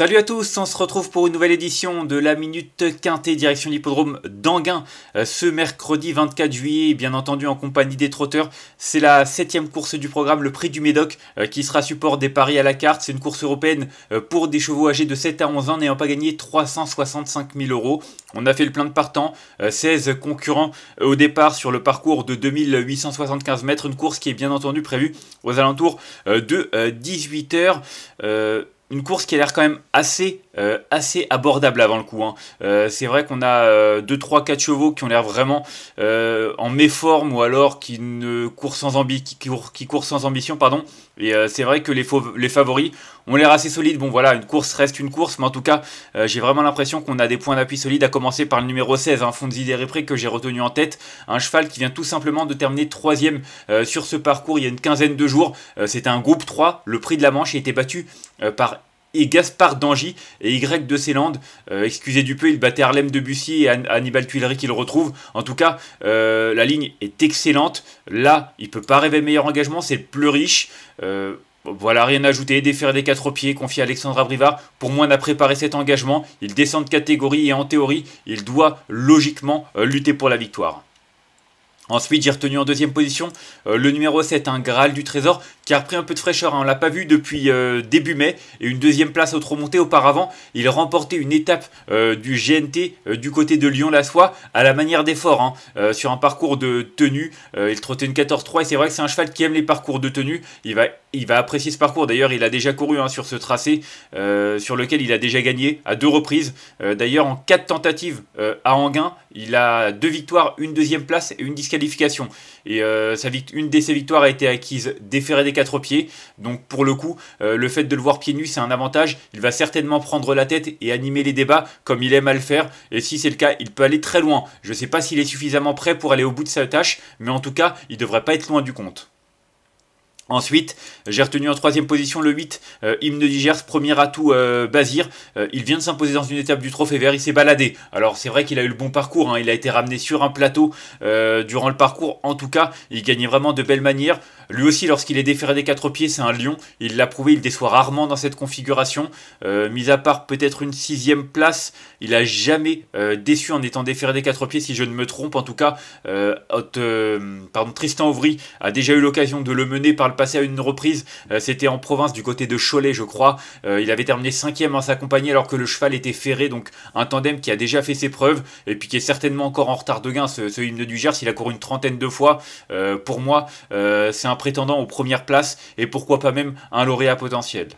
Salut à tous, on se retrouve pour une nouvelle édition de la Minute Quintée direction l'hippodrome d'Anguin euh, ce mercredi 24 juillet, bien entendu en compagnie des trotteurs. C'est la septième course du programme, le prix du Médoc, euh, qui sera support des paris à la carte. C'est une course européenne euh, pour des chevaux âgés de 7 à 11 ans n'ayant pas gagné 365 000 euros. On a fait le plein de partants, 16 concurrents au départ sur le parcours de 2875 mètres, une course qui est bien entendu prévue aux alentours de 18 heures une course qui a l'air quand même assez euh, assez abordable avant le coup. Hein. Euh, c'est vrai qu'on a 2, 3, 4 chevaux qui ont l'air vraiment euh, en méforme ou alors qui ne courent sans, qui sans ambition. Pardon. Et c'est vrai que les, favoris ont l'air assez solides. Bon voilà, une course reste une course, mais en tout cas, j'ai vraiment l'impression qu'on a des points d'appui solides, à commencer par le numéro 16, de hein, Fonzi Derepri, que j'ai retenu en tête. Un cheval qui vient tout simplement de terminer 3 troisième sur ce parcours il y a une quinzaine de jours. C'était un groupe 3, le prix de la Manche a été battu par et Gaspard Dangy et Y de Célande. Euh, excusez du peu, il battait Harlem Debussy et Annibal Hannibal Tuileries qu'il retrouve. En tout cas, euh, la ligne est excellente. Là, il ne peut pas rêver meilleur engagement, c'est le plus riche. Euh, voilà, rien à ajouter. Défaire des quatre pieds, confié à Alexandra Brivard. Pour moi, on a préparé cet engagement. Il descend de catégorie et en théorie, il doit logiquement lutter pour la victoire. Ensuite, j'ai retenu en deuxième position euh, le numéro 7, un Graal du Trésor, qui a repris un peu de fraîcheur. Hein. On ne l'a pas vu depuis euh, début mai. Et une deuxième place au remontée. auparavant. Il remportait une étape euh, du GNT du côté de Lyon-la-Soie à la manière d'effort, hein. sur un parcours de tenue. il trottait une 14-3 et c'est vrai que c'est un cheval qui aime les parcours de tenue. Il va, il va apprécier ce parcours. D'ailleurs, il a déjà couru hein, sur ce tracé sur lequel il a déjà gagné à deux reprises. D'ailleurs, en quatre tentatives à Anguin, il a deux victoires, une deuxième place et une disqualification. Et euh, une de ses victoires a été acquise déférée des quatre pieds. Donc pour le coup, euh, le fait de le voir pieds nus, c'est un avantage. Il va certainement prendre la tête et animer les débats comme il aime à le faire. Et si c'est le cas, il peut aller très loin. Je ne sais pas s'il est suffisamment prêt pour aller au bout de sa tâche, mais en tout cas, il ne devrait pas être loin du compte. Ensuite, j'ai retenu en troisième position le 8, euh, Hymne Digers, premier atout euh, Bazir. Euh, il vient de s'imposer dans une étape du Trophée Vert, il s'est baladé. Alors c'est vrai qu'il a eu le bon parcours, hein. il a été ramené sur un plateau durant le parcours. En tout cas, il gagnait vraiment de belles manières. Lui aussi, lorsqu'il est déféré des quatre pieds, c'est un lion. Il l'a prouvé, il déçoit rarement dans cette configuration. mis à part peut-être une sixième place, il n'a jamais déçu en étant déféré des quatre pieds, si je ne me trompe. En tout cas, Tristan Ouvry a déjà eu l'occasion de le mener par le passé à une reprise. Euh, c'était en province du côté de Cholet, je crois. Euh, il avait terminé cinquième en sa compagnie alors que le cheval était ferré. Donc un tandem qui a déjà fait ses preuves et puis qui est certainement encore en retard de gain. Ce, ce hymne du Gers, il a couru une trentaine de fois. Euh, pour moi, c'est un prétendant aux premières places et pourquoi pas même un lauréat potentiel.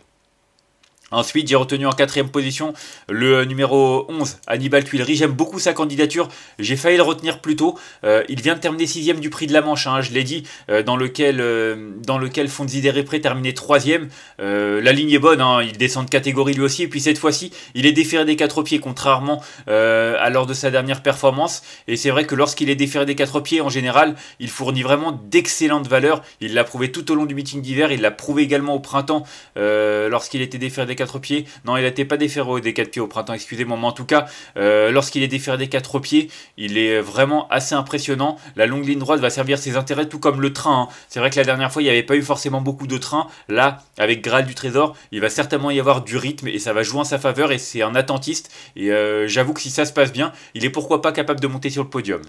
Ensuite, j'ai retenu en quatrième position le numéro 11, Hannibal Tuileries. J'aime beaucoup sa candidature. J'ai failli le retenir plus tôt. Euh, il vient de terminer sixième du prix de la Manche, hein, je l'ai dit, euh, dans lequel, euh, dans lequel Fonzi Derepré terminait troisième. la ligne est bonne, hein, il descend de catégorie lui aussi. Et puis cette fois-ci, il est déféré des quatre pieds, contrairement à lors de sa dernière performance. Et c'est vrai que lorsqu'il est déféré des quatre pieds, en général, il fournit vraiment d'excellentes valeurs. Il l'a prouvé tout au long du meeting d'hiver. Il l'a prouvé également au printemps lorsqu'il était déféré des quatre pieds. Non, il n'était pas déféré des quatre pieds au printemps, excusez-moi. Mais en tout cas, euh, lorsqu'il est déféré des quatre pieds, il est vraiment assez impressionnant. La longue ligne droite va servir ses intérêts, tout comme le train. Hein. C'est vrai que la dernière fois, il n'y avait pas eu forcément beaucoup de trains. Là, avec Graal du Trésor, il va certainement y avoir du rythme et ça va jouer en sa faveur. Et c'est un attentiste. Et euh, j'avoue que si ça se passe bien, il est pourquoi pas capable de monter sur le podium.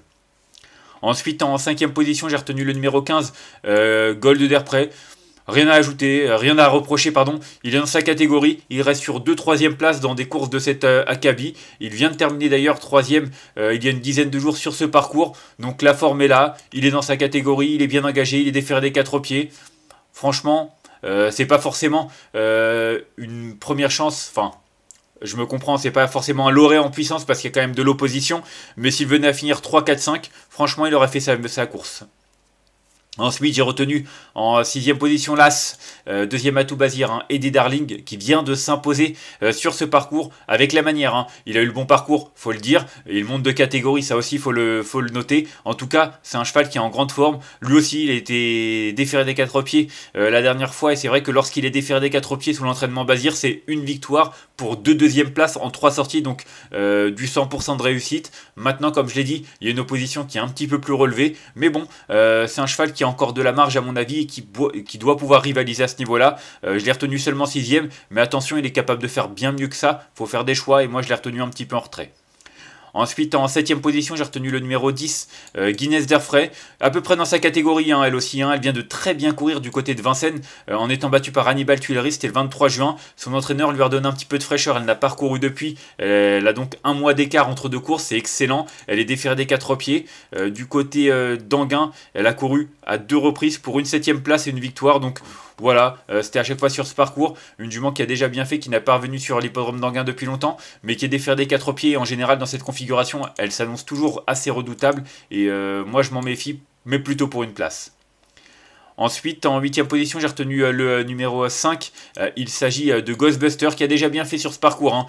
Ensuite, en cinquième position, j'ai retenu le numéro 15, euh, Gold Derpré Rien à ajouter, euh, rien à reprocher, pardon. Il est dans sa catégorie. Il reste sur deux troisième place dans des courses de cette euh, Akabi, Il vient de terminer d'ailleurs troisième euh, il y a une dizaine de jours sur ce parcours. Donc la forme est là. Il est dans sa catégorie. Il est bien engagé. Il est déféré des quatre pieds. Franchement, c'est pas forcément une première chance. Enfin, je me comprends, c'est pas forcément un lauréat en puissance parce qu'il y a quand même de l'opposition. Mais s'il venait à finir 3, 4, 5, franchement, il aurait fait sa course. Ensuite, j'ai retenu en sixième position l'As, euh, deuxième atout Basir, et hein, Eddie Darling, qui vient de s'imposer euh, sur ce parcours avec la manière. Hein. Il a eu le bon parcours, faut le dire. Il monte de catégorie, ça aussi, faut le, faut le noter. En tout cas, c'est un cheval qui est en grande forme. Lui aussi, il a été déféré des quatre pieds euh, la dernière fois, et c'est vrai que lorsqu'il est déféré des quatre pieds sous l'entraînement Bazir, c'est une victoire pour deux deuxièmes places en trois sorties, donc du 100% de réussite. Maintenant, comme je l'ai dit, il y a une opposition qui est un petit peu plus relevée, mais bon, c'est un cheval qui encore de la marge à mon avis et qui, doit pouvoir rivaliser à ce niveau-là. Euh, je l'ai retenu seulement sixième, mais attention, il est capable de faire bien mieux que ça. il Faut faire des choix et moi je l'ai retenu un petit peu en retrait. Ensuite, en 7 position, j'ai retenu le numéro 10, euh, Guinness d'Erfray. À peu près dans sa catégorie, hein, elle aussi. Hein, elle vient de très bien courir du côté de Vincennes euh, en étant battue par Hannibal Tuileries. C'était le 23 juin. Son entraîneur lui a redonné un petit peu de fraîcheur. Elle n'a pas recouru depuis. Euh, elle a donc un mois d'écart entre deux courses. C'est excellent. Elle est déférée des quatre pieds. du côté d'Anguin, elle a couru à deux reprises pour une 7 place et une victoire. Donc, voilà, c'était à chaque fois sur ce parcours. Une jument qui a déjà bien fait, qui n'a pas revenu sur l'hippodrome d'Anguin depuis longtemps, mais qui est déférée des quatre pieds. en général, dans cette configuration, elle s'annonce toujours assez redoutable et euh, moi je m'en méfie, mais plutôt pour une place. Ensuite, en 8 position, j'ai retenu euh, le euh, numéro 5. il s'agit de Ghostbuster qui a déjà bien fait sur ce parcours. Hein.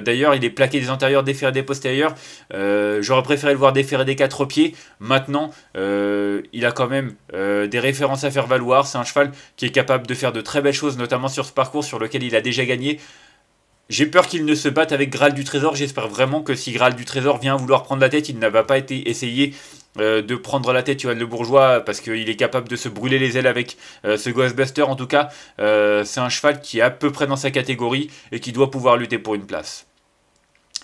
D'ailleurs, il est plaqué des antérieurs, déféré des postérieurs. J'aurais préféré le voir déferré des quatre pieds. Maintenant, il a quand même des références à faire valoir. C'est un cheval qui est capable de faire de très belles choses, notamment sur ce parcours sur lequel il a déjà gagné. J'ai peur qu'il ne se batte avec Graal du Trésor. J'espère vraiment que si Graal du Trésor vient vouloir prendre la tête, il n'a pas été essayé euh, de prendre la tête de Le Bourgeois parce qu'il est capable de se brûler les ailes avec euh, ce Ghostbuster. En tout cas, euh, c'est un cheval qui est à peu près dans sa catégorie et qui doit pouvoir lutter pour une place.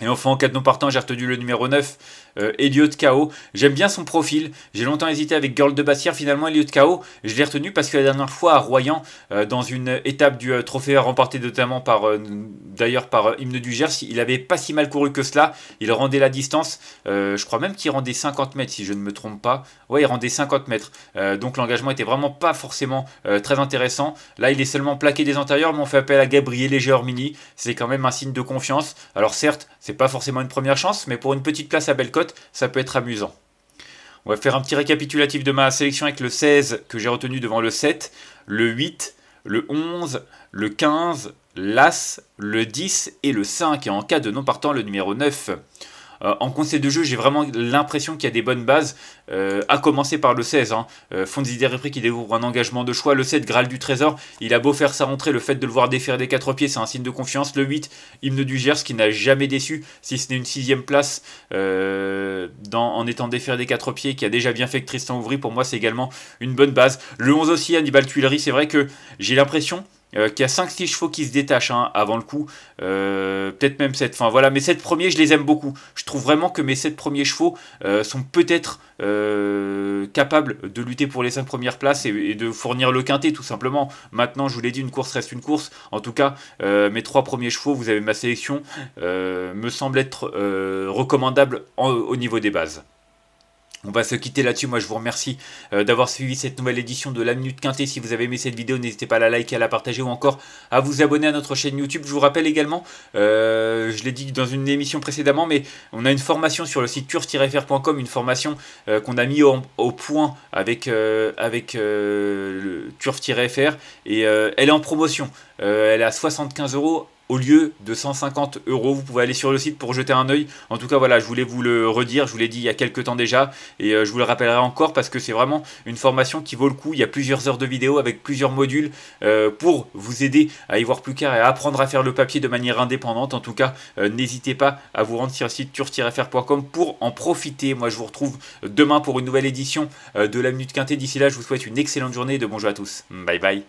Et enfin, en cas de non partant, j'ai retenu le numéro 9, euh, de KO. J'aime bien son profil. J'ai longtemps hésité avec Girl de Bastière. Finalement, Elliot KO, je l'ai retenu parce que la dernière fois à Royan, dans une étape du trophée remporté notamment par d'ailleurs par euh, Hymne du Gers. Il avait pas si mal couru que cela. Il rendait la distance. Euh, je crois même qu'il rendait 50 mètres, si je ne me trompe pas. Ouais, il rendait 50 mètres. Euh, donc l'engagement était vraiment pas forcément très intéressant. Là, il est seulement plaqué des antérieurs, mais on fait appel à Gabriel et Géormini. C'est quand même un signe de confiance. Alors certes, c'est pas forcément une première chance, mais pour une petite place à Bellecote, ça peut être amusant. On va faire un petit récapitulatif de ma sélection avec le 16 que j'ai retenu devant le 7, le 8, le 11, le 15, l'As, le 10 et le 5. Et en cas de non partant, le numéro 9. Euh, en conseil de jeu, j'ai vraiment l'impression qu'il y a des bonnes bases, euh, à commencer par le 16. Hein. Euh, qui découvre un engagement de choix. Le 7, Graal du Trésor, il a beau faire sa rentrée, le fait de le voir défaire des quatre pieds, c'est un signe de confiance. Le 8, Hymne du Gers, qui n'a jamais déçu, si ce n'est une sixième place euh, en étant défaire des quatre pieds, qui a déjà bien fait que Tristan Ouvry, pour moi, c'est également une bonne base. Le 11 aussi, Hannibal Tuileries, c'est vrai que j'ai l'impression euh, qui a 5-6 chevaux qui se détachent hein, avant le coup, euh, peut-être même 7. Enfin voilà, mes 7 premiers, je les aime beaucoup. Je trouve vraiment que mes 7 premiers chevaux euh, sont peut-être capables de lutter pour les 5 premières places et, de fournir le quintet tout simplement. Maintenant, je vous l'ai dit, une course reste une course. En tout cas, mes 3 premiers chevaux, vous avez ma sélection, me semble être recommandable au niveau des bases. On va se quitter là-dessus. Moi, je vous remercie euh, d'avoir suivi cette nouvelle édition de La Minute Quintée. Si vous avez aimé cette vidéo, n'hésitez pas à la liker, à la partager ou encore à vous abonner à notre chaîne YouTube. Je vous rappelle également, euh, je l'ai dit dans une émission précédemment, mais on a une formation sur le site turf-fr.com, une formation euh, qu'on a mis au, point avec, avec turf-fr et elle est en promotion. elle est à 75 euros au lieu de 150 euros. Vous pouvez aller sur le site pour jeter un oeil. En tout cas, voilà, je voulais vous le redire, je vous l'ai dit il y a quelques temps déjà, et euh, je vous le rappellerai encore parce que c'est vraiment une formation qui vaut le coup. Il y a plusieurs heures de vidéos, avec plusieurs modules euh, pour vous aider à y voir plus clair et à apprendre à faire le papier de manière indépendante. En tout cas, euh, n'hésitez pas à vous rendre sur le site tur-fr.com pour en profiter. Moi, je vous retrouve demain pour une nouvelle édition de la Minute Quintée. D'ici là, je vous souhaite une excellente journée et de bonjour à tous. Bye bye.